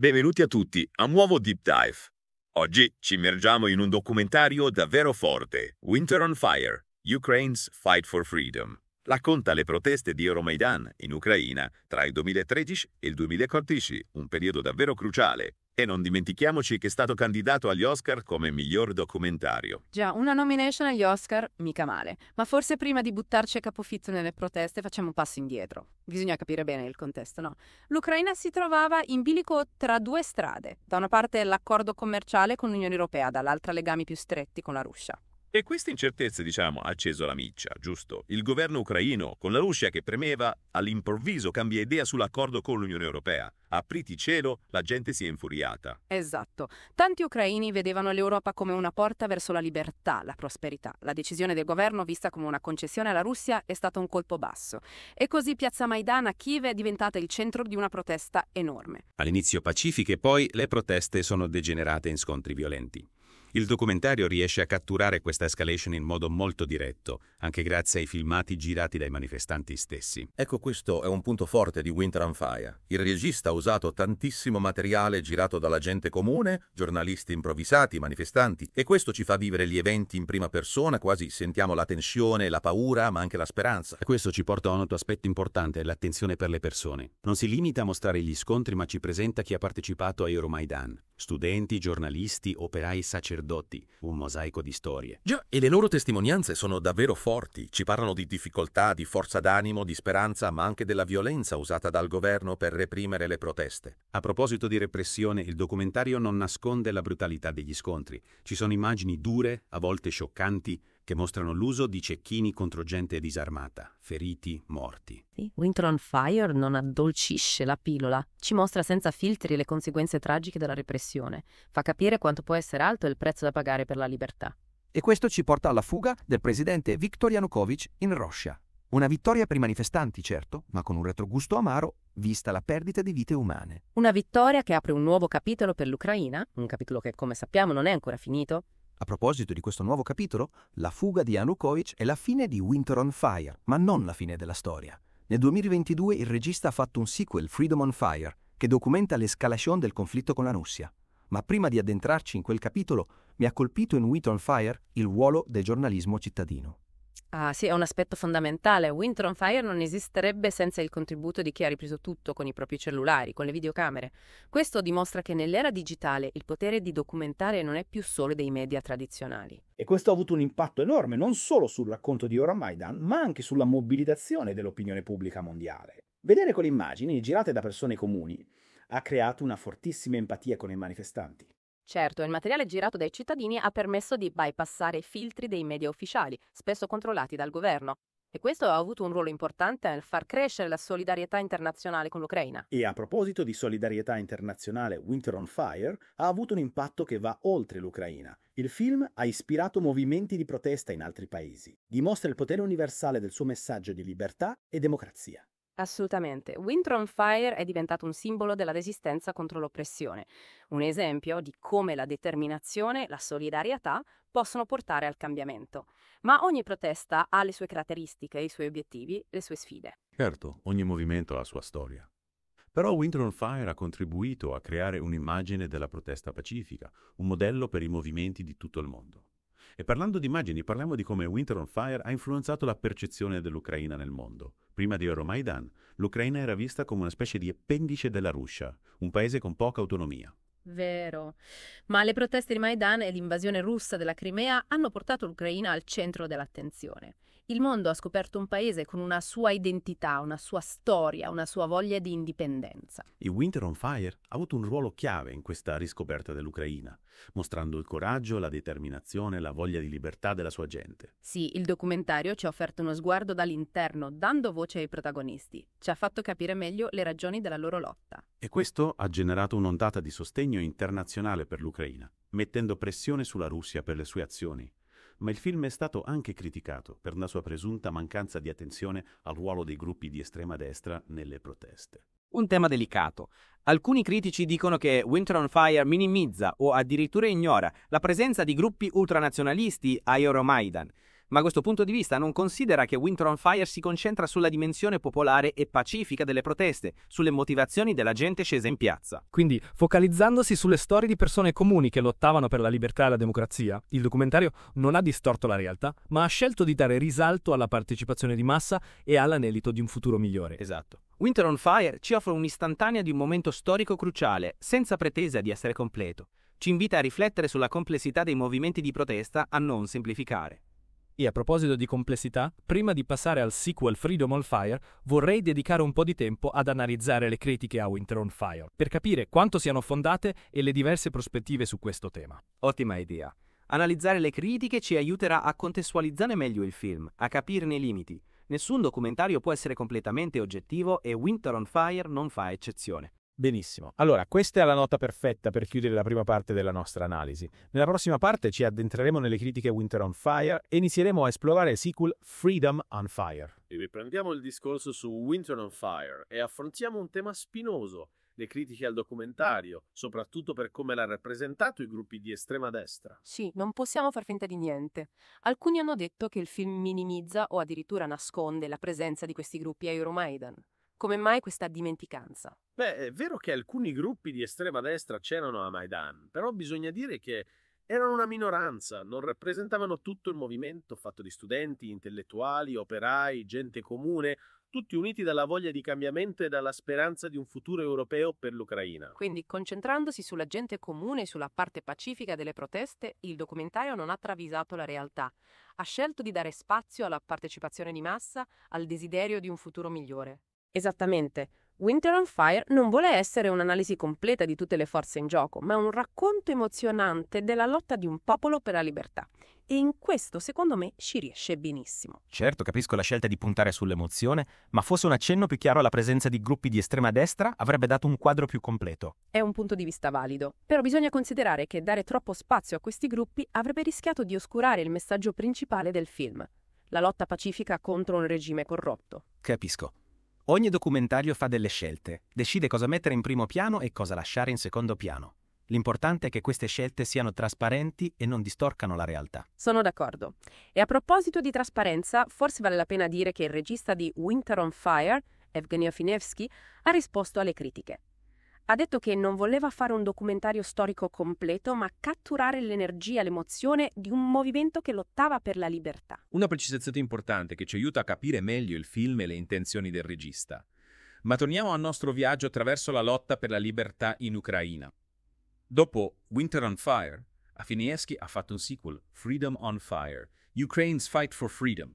Benvenuti a tutti a un nuovo Deep Dive. Oggi ci immergiamo in un documentario davvero forte, Winter on Fire, Ukraine's Fight for Freedom. Racconta le proteste di Euromaidan in Ucraina tra il 2013 e il 2014, un periodo davvero cruciale, e non dimentichiamoci che è stato candidato agli Oscar come miglior documentario. Già, una nomination agli Oscar mica male, ma forse prima di buttarci a capofitto nelle proteste facciamo un passo indietro. Bisogna capire bene il contesto, no? L'Ucraina si trovava in bilico tra due strade. Da una parte l'accordo commerciale con l'Unione Europea, dall'altra legami più stretti con la Russia. E queste incertezze, diciamo, ha acceso la miccia, giusto? Il governo ucraino, con la Russia che premeva, all'improvviso cambia idea sull'accordo con l'Unione Europea. Apriti cielo, la gente si è infuriata. Esatto. Tanti ucraini vedevano l'Europa come una porta verso la libertà, la prosperità. La decisione del governo, vista come una concessione alla Russia, è stato un colpo basso. E così Piazza Maidana a Kiev è diventata il centro di una protesta enorme. All'inizio pacifiche, poi, le proteste sono degenerate in scontri violenti. Il documentario riesce a catturare questa escalation in modo molto diretto, anche grazie ai filmati girati dai manifestanti stessi. Ecco questo è un punto forte di Winter on Fire. Il regista ha usato tantissimo materiale girato dalla gente comune, giornalisti improvvisati, manifestanti, e questo ci fa vivere gli eventi in prima persona, quasi sentiamo la tensione, la paura, ma anche la speranza. E questo ci porta a un altro aspetto importante, l'attenzione per le persone. Non si limita a mostrare gli scontri, ma ci presenta chi ha partecipato a Euromaidan. Studenti, giornalisti, operai, sacerdoti, un mosaico di storie. Già, e le loro testimonianze sono davvero forti. Ci parlano di difficoltà, di forza d'animo, di speranza, ma anche della violenza usata dal governo per reprimere le proteste. A proposito di repressione, il documentario non nasconde la brutalità degli scontri. Ci sono immagini dure, a volte scioccanti, che mostrano l'uso di cecchini contro gente disarmata, feriti, morti. Winter on Fire non addolcisce la pillola, ci mostra senza filtri le conseguenze tragiche della repressione, fa capire quanto può essere alto il prezzo da pagare per la libertà. E questo ci porta alla fuga del presidente Viktor Yanukovych in Russia. Una vittoria per i manifestanti, certo, ma con un retrogusto amaro vista la perdita di vite umane. Una vittoria che apre un nuovo capitolo per l'Ucraina, un capitolo che, come sappiamo, non è ancora finito, a proposito di questo nuovo capitolo, la fuga di Yanukovych è la fine di Winter on Fire, ma non la fine della storia. Nel 2022 il regista ha fatto un sequel, Freedom on Fire, che documenta l'escalation del conflitto con la Russia. Ma prima di addentrarci in quel capitolo, mi ha colpito in Winter on Fire il ruolo del giornalismo cittadino. Ah, sì, è un aspetto fondamentale. Winter on Fire non esisterebbe senza il contributo di chi ha ripreso tutto con i propri cellulari, con le videocamere. Questo dimostra che nell'era digitale il potere di documentare non è più solo dei media tradizionali. E questo ha avuto un impatto enorme non solo sul racconto di Oramaidan, ma anche sulla mobilitazione dell'opinione pubblica mondiale. Vedere quelle immagini girate da persone comuni ha creato una fortissima empatia con i manifestanti. Certo, il materiale girato dai cittadini ha permesso di bypassare i filtri dei media ufficiali, spesso controllati dal governo. E questo ha avuto un ruolo importante nel far crescere la solidarietà internazionale con l'Ucraina. E a proposito di solidarietà internazionale, Winter on Fire ha avuto un impatto che va oltre l'Ucraina. Il film ha ispirato movimenti di protesta in altri paesi, dimostra il potere universale del suo messaggio di libertà e democrazia. Assolutamente. Winter Fire è diventato un simbolo della resistenza contro l'oppressione, un esempio di come la determinazione, la solidarietà possono portare al cambiamento. Ma ogni protesta ha le sue caratteristiche, i suoi obiettivi, le sue sfide. Certo, ogni movimento ha la sua storia. Però Winter Fire ha contribuito a creare un'immagine della protesta pacifica, un modello per i movimenti di tutto il mondo. E parlando di immagini, parliamo di come Winter on Fire ha influenzato la percezione dell'Ucraina nel mondo. Prima di Euromaidan, l'Ucraina era vista come una specie di appendice della Russia, un paese con poca autonomia. Vero. Ma le proteste di Maidan e l'invasione russa della Crimea hanno portato l'Ucraina al centro dell'attenzione il mondo ha scoperto un paese con una sua identità, una sua storia, una sua voglia di indipendenza. E Winter on Fire ha avuto un ruolo chiave in questa riscoperta dell'Ucraina, mostrando il coraggio, la determinazione, la voglia di libertà della sua gente. Sì, il documentario ci ha offerto uno sguardo dall'interno, dando voce ai protagonisti. Ci ha fatto capire meglio le ragioni della loro lotta. E questo ha generato un'ondata di sostegno internazionale per l'Ucraina, mettendo pressione sulla Russia per le sue azioni ma il film è stato anche criticato per la sua presunta mancanza di attenzione al ruolo dei gruppi di estrema destra nelle proteste. Un tema delicato. Alcuni critici dicono che Winter on Fire minimizza o addirittura ignora la presenza di gruppi ultranazionalisti a Euromaidan, ma questo punto di vista non considera che Winter on Fire si concentra sulla dimensione popolare e pacifica delle proteste, sulle motivazioni della gente scesa in piazza. Quindi, focalizzandosi sulle storie di persone comuni che lottavano per la libertà e la democrazia, il documentario non ha distorto la realtà, ma ha scelto di dare risalto alla partecipazione di massa e all'anelito di un futuro migliore. Esatto. Winter on Fire ci offre un'istantanea di un momento storico cruciale, senza pretesa di essere completo. Ci invita a riflettere sulla complessità dei movimenti di protesta, a non semplificare. E a proposito di complessità, prima di passare al sequel Freedom on Fire, vorrei dedicare un po' di tempo ad analizzare le critiche a Winter on Fire, per capire quanto siano fondate e le diverse prospettive su questo tema. Ottima idea. Analizzare le critiche ci aiuterà a contestualizzare meglio il film, a capirne i limiti. Nessun documentario può essere completamente oggettivo e Winter on Fire non fa eccezione. Benissimo. Allora, questa è la nota perfetta per chiudere la prima parte della nostra analisi. Nella prossima parte ci addentreremo nelle critiche Winter on Fire e inizieremo a esplorare il sequel Freedom on Fire. E Riprendiamo il discorso su Winter on Fire e affrontiamo un tema spinoso, le critiche al documentario, soprattutto per come l'ha rappresentato i gruppi di estrema destra. Sì, non possiamo far finta di niente. Alcuni hanno detto che il film minimizza o addirittura nasconde la presenza di questi gruppi a Euromaidan. Come mai questa dimenticanza? Beh, è vero che alcuni gruppi di estrema destra c'erano a Maidan, però bisogna dire che erano una minoranza, non rappresentavano tutto il movimento fatto di studenti, intellettuali, operai, gente comune, tutti uniti dalla voglia di cambiamento e dalla speranza di un futuro europeo per l'Ucraina. Quindi, concentrandosi sulla gente comune e sulla parte pacifica delle proteste, il documentario non ha travisato la realtà. Ha scelto di dare spazio alla partecipazione di massa, al desiderio di un futuro migliore. Esattamente. Winter on Fire non vuole essere un'analisi completa di tutte le forze in gioco, ma un racconto emozionante della lotta di un popolo per la libertà. E in questo, secondo me, ci riesce benissimo. Certo, capisco la scelta di puntare sull'emozione, ma fosse un accenno più chiaro alla presenza di gruppi di estrema destra avrebbe dato un quadro più completo. È un punto di vista valido, però bisogna considerare che dare troppo spazio a questi gruppi avrebbe rischiato di oscurare il messaggio principale del film, la lotta pacifica contro un regime corrotto. Capisco. Ogni documentario fa delle scelte, decide cosa mettere in primo piano e cosa lasciare in secondo piano. L'importante è che queste scelte siano trasparenti e non distorcano la realtà. Sono d'accordo. E a proposito di trasparenza, forse vale la pena dire che il regista di Winter on Fire, Evgeny Afinevsky, ha risposto alle critiche ha detto che non voleva fare un documentario storico completo, ma catturare l'energia, l'emozione di un movimento che lottava per la libertà. Una precisazione importante che ci aiuta a capire meglio il film e le intenzioni del regista. Ma torniamo al nostro viaggio attraverso la lotta per la libertà in Ucraina. Dopo Winter on Fire, Afinieschi ha fatto un sequel, Freedom on Fire, Ukraine's Fight for Freedom,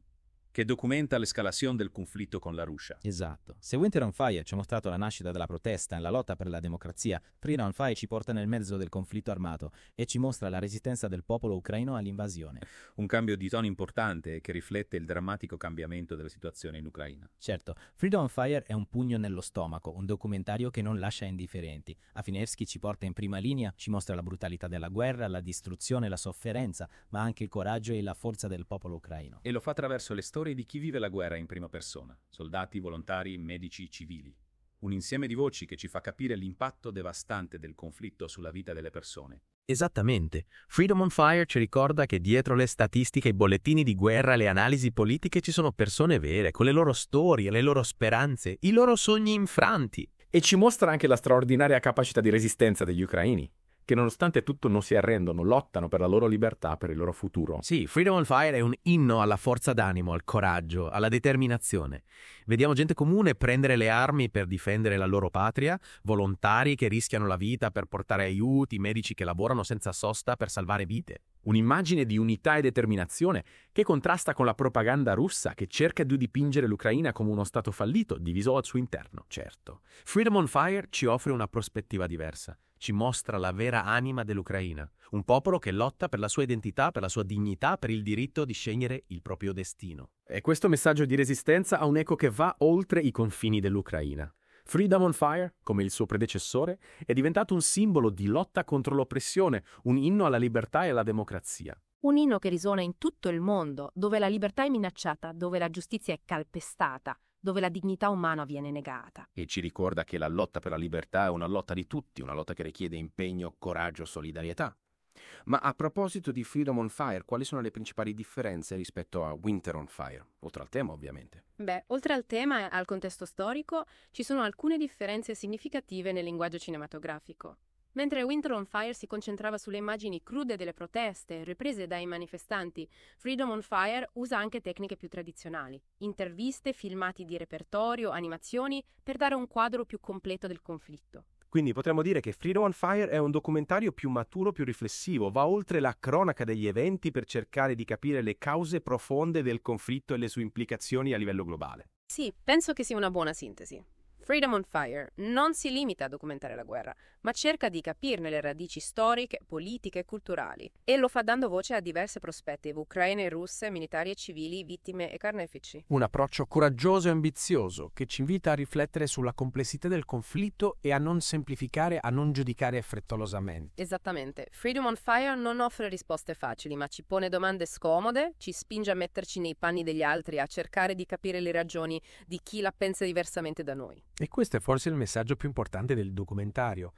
che documenta l'escalation del conflitto con la Russia. Esatto. Se Winter on Fire ci ha mostrato la nascita della protesta e la lotta per la democrazia, Freedom on Fire ci porta nel mezzo del conflitto armato e ci mostra la resistenza del popolo ucraino all'invasione. Un cambio di tono importante che riflette il drammatico cambiamento della situazione in Ucraina. Certo, Freedom on Fire è un pugno nello stomaco, un documentario che non lascia indifferenti. Afinevsky ci porta in prima linea, ci mostra la brutalità della guerra, la distruzione, la sofferenza, ma anche il coraggio e la forza del popolo ucraino. E lo fa attraverso le storie storie di chi vive la guerra in prima persona, soldati, volontari, medici, civili. Un insieme di voci che ci fa capire l'impatto devastante del conflitto sulla vita delle persone. Esattamente. Freedom on Fire ci ricorda che dietro le statistiche, i bollettini di guerra, le analisi politiche ci sono persone vere, con le loro storie, le loro speranze, i loro sogni infranti. E ci mostra anche la straordinaria capacità di resistenza degli ucraini che nonostante tutto non si arrendono, lottano per la loro libertà, per il loro futuro. Sì, Freedom on Fire è un inno alla forza d'animo, al coraggio, alla determinazione. Vediamo gente comune prendere le armi per difendere la loro patria, volontari che rischiano la vita per portare aiuti, medici che lavorano senza sosta per salvare vite. Un'immagine di unità e determinazione che contrasta con la propaganda russa che cerca di dipingere l'Ucraina come uno Stato fallito, diviso al suo interno, certo. Freedom on Fire ci offre una prospettiva diversa ci mostra la vera anima dell'Ucraina, un popolo che lotta per la sua identità, per la sua dignità, per il diritto di scegliere il proprio destino. E questo messaggio di resistenza ha un'eco che va oltre i confini dell'Ucraina. Freedom on Fire, come il suo predecessore, è diventato un simbolo di lotta contro l'oppressione, un inno alla libertà e alla democrazia. Un inno che risuona in tutto il mondo, dove la libertà è minacciata, dove la giustizia è calpestata, dove la dignità umana viene negata. E ci ricorda che la lotta per la libertà è una lotta di tutti, una lotta che richiede impegno, coraggio, solidarietà. Ma a proposito di Freedom on Fire, quali sono le principali differenze rispetto a Winter on Fire? Oltre al tema, ovviamente. Beh, oltre al tema e al contesto storico, ci sono alcune differenze significative nel linguaggio cinematografico. Mentre Winter on Fire si concentrava sulle immagini crude delle proteste riprese dai manifestanti, Freedom on Fire usa anche tecniche più tradizionali, interviste, filmati di repertorio, animazioni, per dare un quadro più completo del conflitto. Quindi potremmo dire che Freedom on Fire è un documentario più maturo, più riflessivo, va oltre la cronaca degli eventi per cercare di capire le cause profonde del conflitto e le sue implicazioni a livello globale. Sì, penso che sia una buona sintesi. Freedom on Fire non si limita a documentare la guerra, ma cerca di capirne le radici storiche, politiche e culturali. E lo fa dando voce a diverse prospettive ucraine e russe, militari e civili, vittime e carnefici. Un approccio coraggioso e ambizioso che ci invita a riflettere sulla complessità del conflitto e a non semplificare, a non giudicare frettolosamente. Esattamente. Freedom on Fire non offre risposte facili, ma ci pone domande scomode, ci spinge a metterci nei panni degli altri, a cercare di capire le ragioni di chi la pensa diversamente da noi. E questo è forse il messaggio più importante del documentario.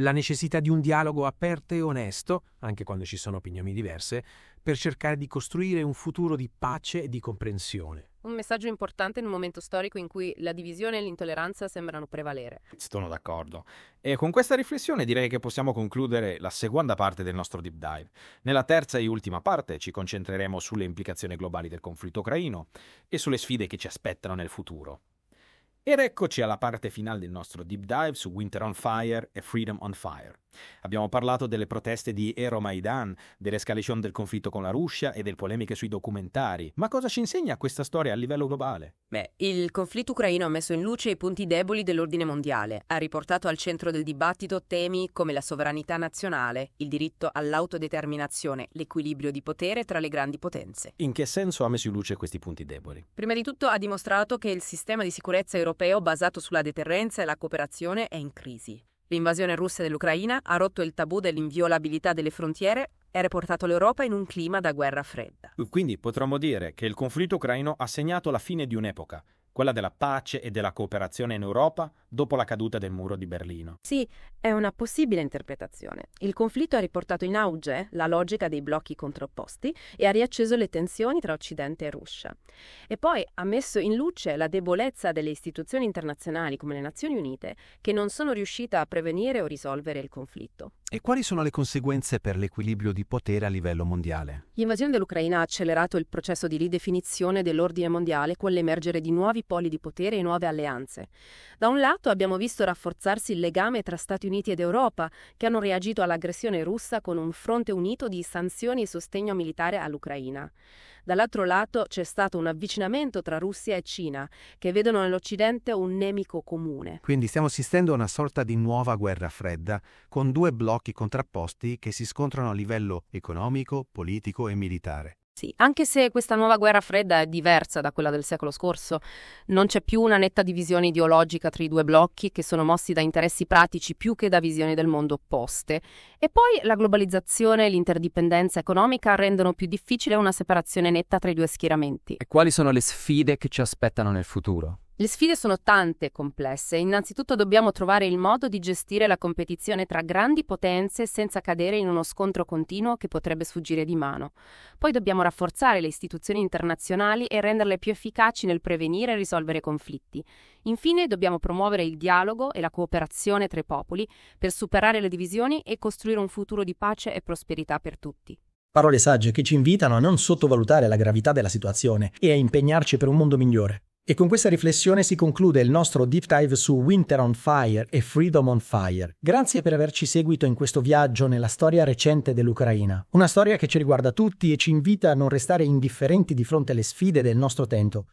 La necessità di un dialogo aperto e onesto, anche quando ci sono opinioni diverse, per cercare di costruire un futuro di pace e di comprensione. Un messaggio importante in un momento storico in cui la divisione e l'intolleranza sembrano prevalere. Sono d'accordo. E con questa riflessione direi che possiamo concludere la seconda parte del nostro deep dive. Nella terza e ultima parte ci concentreremo sulle implicazioni globali del conflitto ucraino e sulle sfide che ci aspettano nel futuro. Ed eccoci alla parte finale del nostro deep dive su Winter on Fire e Freedom on Fire. Abbiamo parlato delle proteste di Euromaidan, dell'escalation del conflitto con la Russia e delle polemiche sui documentari. Ma cosa ci insegna questa storia a livello globale? Beh, il conflitto ucraino ha messo in luce i punti deboli dell'ordine mondiale, ha riportato al centro del dibattito temi come la sovranità nazionale, il diritto all'autodeterminazione, l'equilibrio di potere tra le grandi potenze. In che senso ha messo in luce questi punti deboli? Prima di tutto ha dimostrato che il sistema di sicurezza europeo basato sulla deterrenza e la cooperazione è in crisi. L'invasione russa dell'Ucraina ha rotto il tabù dell'inviolabilità delle frontiere e ha riportato l'Europa in un clima da guerra fredda. Quindi potremmo dire che il conflitto ucraino ha segnato la fine di un'epoca quella della pace e della cooperazione in Europa dopo la caduta del muro di Berlino. Sì, è una possibile interpretazione. Il conflitto ha riportato in auge la logica dei blocchi contrapposti e ha riacceso le tensioni tra Occidente e Russia. E poi ha messo in luce la debolezza delle istituzioni internazionali come le Nazioni Unite che non sono riuscite a prevenire o risolvere il conflitto. E quali sono le conseguenze per l'equilibrio di potere a livello mondiale? L'invasione dell'Ucraina ha accelerato il processo di ridefinizione dell'ordine mondiale con l'emergere di nuovi poli di potere e nuove alleanze. Da un lato abbiamo visto rafforzarsi il legame tra Stati Uniti ed Europa, che hanno reagito all'aggressione russa con un fronte unito di sanzioni e sostegno militare all'Ucraina. Dall'altro lato c'è stato un avvicinamento tra Russia e Cina, che vedono nell'Occidente un nemico comune. Quindi stiamo assistendo a una sorta di nuova guerra fredda, con due blocchi contrapposti che si scontrano a livello economico, politico e militare. Sì, anche se questa nuova guerra fredda è diversa da quella del secolo scorso, non c'è più una netta divisione ideologica tra i due blocchi che sono mossi da interessi pratici più che da visioni del mondo opposte. E poi la globalizzazione e l'interdipendenza economica rendono più difficile una separazione netta tra i due schieramenti. E quali sono le sfide che ci aspettano nel futuro? Le sfide sono tante e complesse. Innanzitutto dobbiamo trovare il modo di gestire la competizione tra grandi potenze senza cadere in uno scontro continuo che potrebbe sfuggire di mano. Poi dobbiamo rafforzare le istituzioni internazionali e renderle più efficaci nel prevenire e risolvere conflitti. Infine dobbiamo promuovere il dialogo e la cooperazione tra i popoli per superare le divisioni e costruire un futuro di pace e prosperità per tutti. Parole sagge che ci invitano a non sottovalutare la gravità della situazione e a impegnarci per un mondo migliore. E con questa riflessione si conclude il nostro deep dive su Winter on Fire e Freedom on Fire. Grazie per averci seguito in questo viaggio nella storia recente dell'Ucraina. Una storia che ci riguarda tutti e ci invita a non restare indifferenti di fronte alle sfide del nostro tempo,